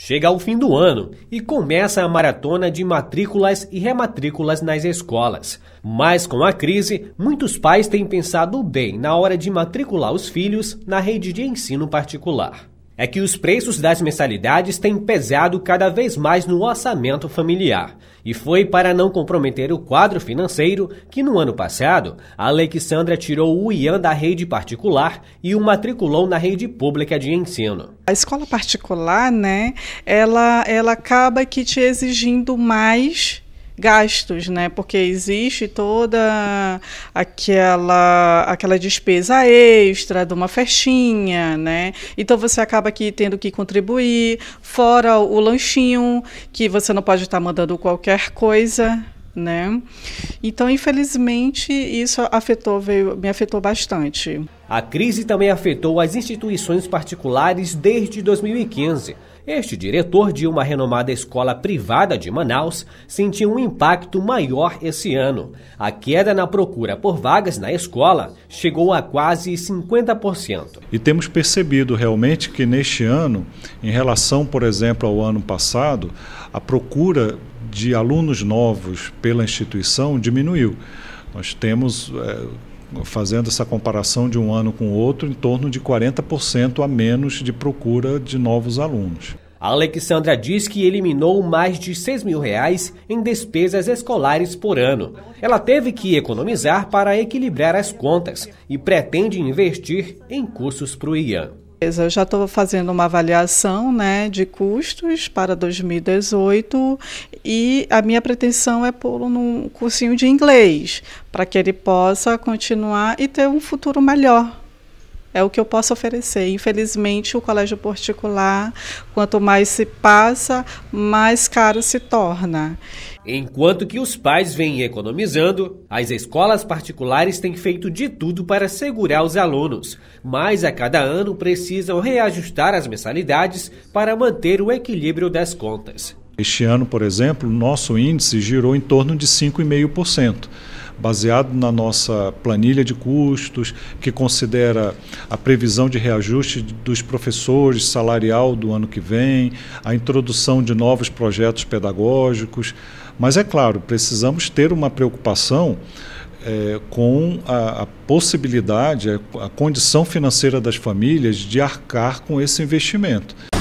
Chega o fim do ano e começa a maratona de matrículas e rematrículas nas escolas. Mas com a crise, muitos pais têm pensado bem na hora de matricular os filhos na rede de ensino particular é que os preços das mensalidades têm pesado cada vez mais no orçamento familiar. E foi para não comprometer o quadro financeiro que, no ano passado, a Alexandra tirou o IAN da rede particular e o matriculou na rede pública de ensino. A escola particular, né, ela, ela acaba que te exigindo mais gastos, né? Porque existe toda aquela aquela despesa extra de uma festinha, né? Então você acaba aqui tendo que contribuir, fora o lanchinho, que você não pode estar mandando qualquer coisa, né? Então, infelizmente, isso afetou, veio, me afetou bastante. A crise também afetou as instituições particulares desde 2015. Este diretor de uma renomada escola privada de Manaus sentiu um impacto maior esse ano. A queda na procura por vagas na escola chegou a quase 50%. E temos percebido realmente que neste ano, em relação, por exemplo, ao ano passado, a procura de alunos novos pela instituição diminuiu. Nós temos. É, fazendo essa comparação de um ano com o outro, em torno de 40% a menos de procura de novos alunos. A Alexandra diz que eliminou mais de 6 mil reais em despesas escolares por ano. Ela teve que economizar para equilibrar as contas e pretende investir em cursos para o Ian. Eu já estou fazendo uma avaliação né, de custos para 2018 e a minha pretensão é pô-lo num cursinho de inglês, para que ele possa continuar e ter um futuro melhor é o que eu posso oferecer. Infelizmente, o colégio particular, quanto mais se passa, mais caro se torna. Enquanto que os pais vêm economizando, as escolas particulares têm feito de tudo para segurar os alunos, mas a cada ano precisam reajustar as mensalidades para manter o equilíbrio das contas. Este ano, por exemplo, nosso índice girou em torno de 5,5% baseado na nossa planilha de custos, que considera a previsão de reajuste dos professores salarial do ano que vem, a introdução de novos projetos pedagógicos. Mas é claro, precisamos ter uma preocupação é, com a, a possibilidade, a, a condição financeira das famílias de arcar com esse investimento.